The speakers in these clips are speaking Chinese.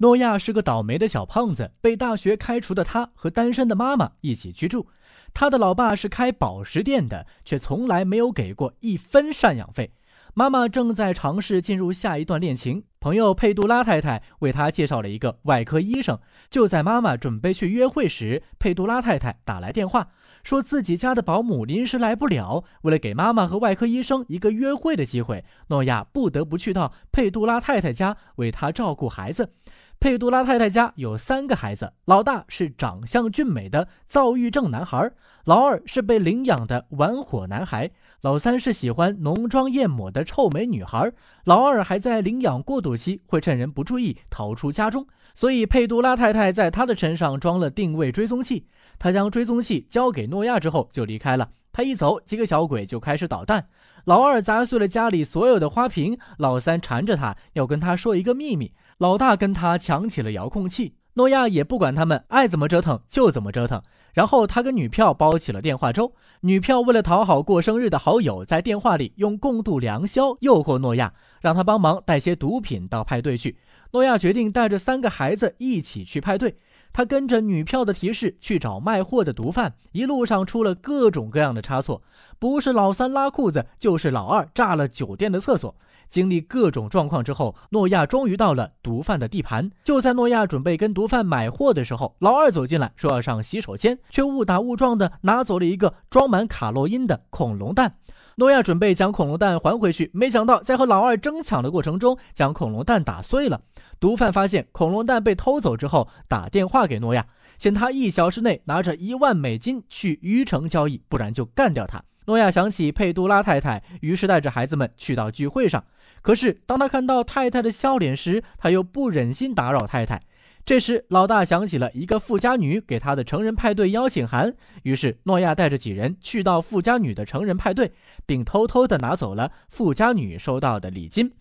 诺亚是个倒霉的小胖子，被大学开除的他和单身的妈妈一起居住。他的老爸是开宝石店的，却从来没有给过一分赡养费。妈妈正在尝试进入下一段恋情，朋友佩杜拉太太为他介绍了一个外科医生。就在妈妈准备去约会时，佩杜拉太太打来电话，说自己家的保姆临时来不了。为了给妈妈和外科医生一个约会的机会，诺亚不得不去到佩杜拉太太家为她照顾孩子。佩杜拉太太家有三个孩子，老大是长相俊美的躁郁症男孩，老二是被领养的玩火男孩，老三是喜欢浓妆艳抹的臭美女孩。老二还在领养过渡期，会趁人不注意逃出家中，所以佩杜拉太太在他的身上装了定位追踪器。他将追踪器交给诺亚之后就离开了。他一走，几个小鬼就开始捣蛋。老二砸碎了家里所有的花瓶，老三缠着他要跟他说一个秘密。老大跟他抢起了遥控器，诺亚也不管他们爱怎么折腾就怎么折腾。然后他跟女票包起了电话粥，女票为了讨好过生日的好友，在电话里用共度良宵诱惑诺亚，让他帮忙带些毒品到派对去。诺亚决定带着三个孩子一起去派对。他跟着女票的提示去找卖货的毒贩，一路上出了各种各样的差错，不是老三拉裤子，就是老二炸了酒店的厕所。经历各种状况之后，诺亚终于到了毒贩的地盘。就在诺亚准备跟毒贩买货的时候，老二走进来说要上洗手间，却误打误撞的拿走了一个装满卡洛因的恐龙蛋。诺亚准备将恐龙蛋还回去，没想到在和老二争抢的过程中，将恐龙蛋打碎了。毒贩发现恐龙蛋被偷走之后，打电话给诺亚，限他一小时内拿着一万美金去鱼城交易，不然就干掉他。诺亚想起佩杜拉太太，于是带着孩子们去到聚会上。可是当他看到太太的笑脸时，他又不忍心打扰太太。这时，老大想起了一个富家女给他的成人派对邀请函，于是诺亚带着几人去到富家女的成人派对，并偷偷的拿走了富家女收到的礼金，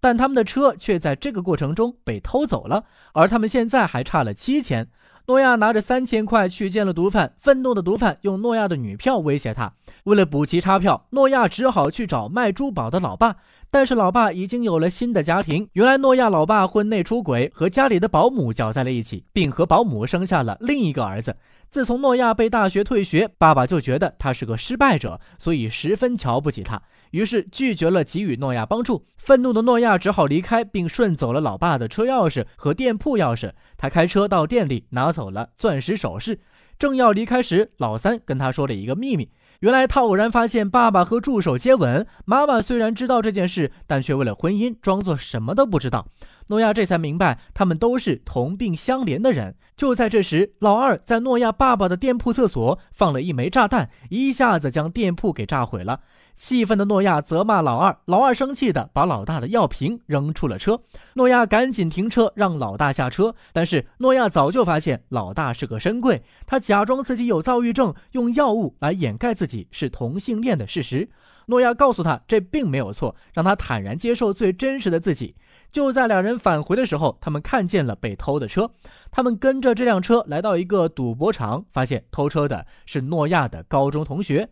但他们的车却在这个过程中被偷走了，而他们现在还差了七千。诺亚拿着三千块去见了毒贩，愤怒的毒贩用诺亚的女票威胁他，为了补齐差票，诺亚只好去找卖珠宝的老爸。但是老爸已经有了新的家庭。原来诺亚老爸婚内出轨，和家里的保姆搅在了一起，并和保姆生下了另一个儿子。自从诺亚被大学退学，爸爸就觉得他是个失败者，所以十分瞧不起他，于是拒绝了给予诺亚帮助。愤怒的诺亚只好离开，并顺走了老爸的车钥匙和店铺钥匙。他开车到店里拿走了钻石首饰。正要离开时，老三跟他说了一个秘密。原来他偶然发现爸爸和助手接吻。妈妈虽然知道这件事，但却为了婚姻装作什么都不知道。诺亚这才明白，他们都是同病相怜的人。就在这时，老二在诺亚爸爸的店铺厕所放了一枚炸弹，一下子将店铺给炸毁了。气愤的诺亚责骂老二，老二生气的把老大的药瓶扔出了车。诺亚赶紧停车，让老大下车。但是诺亚早就发现老大是个深柜，他假装自己有躁郁症，用药物来掩盖自己是同性恋的事实。诺亚告诉他，这并没有错，让他坦然接受最真实的自己。就在两人返回的时候，他们看见了被偷的车，他们跟着这辆车来到一个赌博场，发现偷车的是诺亚的高中同学。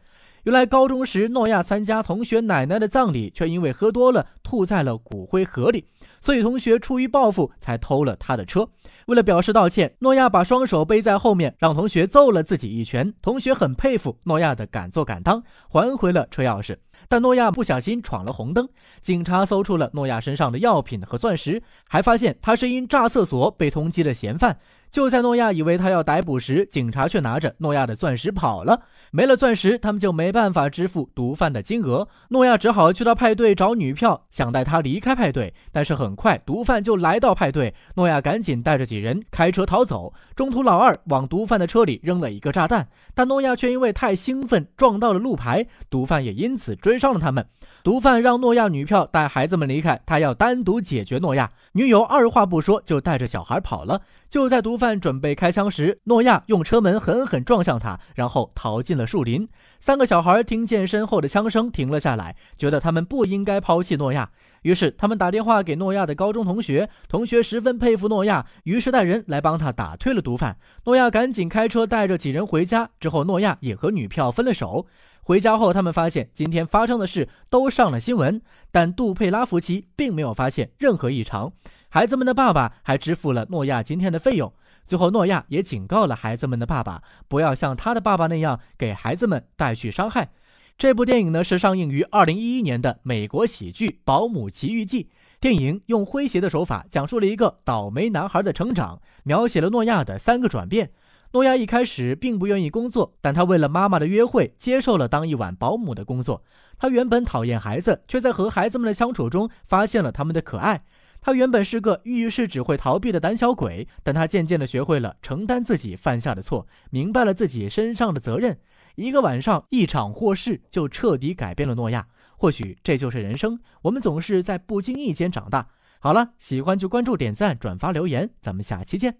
原来高中时，诺亚参加同学奶奶的葬礼，却因为喝多了吐在了骨灰盒里，所以同学出于报复才偷了他的车。为了表示道歉，诺亚把双手背在后面，让同学揍了自己一拳。同学很佩服诺亚的敢做敢当，还回了车钥匙。但诺亚不小心闯了红灯，警察搜出了诺亚身上的药品和钻石，还发现他是因炸厕所被通缉的嫌犯。就在诺亚以为他要逮捕时，警察却拿着诺亚的钻石跑了。没了钻石，他们就没办法支付毒贩的金额。诺亚只好去到派对找女票，想带她离开派对。但是很快，毒贩就来到派对，诺亚赶紧带着几人开车逃走。中途，老二往毒贩的车里扔了一个炸弹，但诺亚却因为太兴奋撞到了路牌，毒贩也因此。追上了他们，毒贩让诺亚女票带孩子们离开，他要单独解决诺亚。女友二话不说就带着小孩跑了。就在毒贩准备开枪时，诺亚用车门狠狠撞向他，然后逃进了树林。三个小孩听见身后的枪声，停了下来，觉得他们不应该抛弃诺亚，于是他们打电话给诺亚的高中同学，同学十分佩服诺亚，于是带人来帮他打退了毒贩。诺亚赶紧开车带着几人回家，之后诺亚也和女票分了手。回家后，他们发现今天发生的事都上了新闻，但杜佩拉夫妻并没有发现任何异常。孩子们的爸爸还支付了诺亚今天的费用。最后，诺亚也警告了孩子们的爸爸，不要像他的爸爸那样给孩子们带去伤害。这部电影呢是上映于二零一一年的美国喜剧《保姆奇遇记》。电影用诙谐的手法讲述了一个倒霉男孩的成长，描写了诺亚的三个转变。诺亚一开始并不愿意工作，但他为了妈妈的约会，接受了当一晚保姆的工作。他原本讨厌孩子，却在和孩子们的相处中发现了他们的可爱。他原本是个遇事只会逃避的胆小鬼，但他渐渐地学会了承担自己犯下的错，明白了自己身上的责任。一个晚上，一场祸事，就彻底改变了诺亚。或许这就是人生，我们总是在不经意间长大。好了，喜欢就关注、点赞、转发、留言，咱们下期见。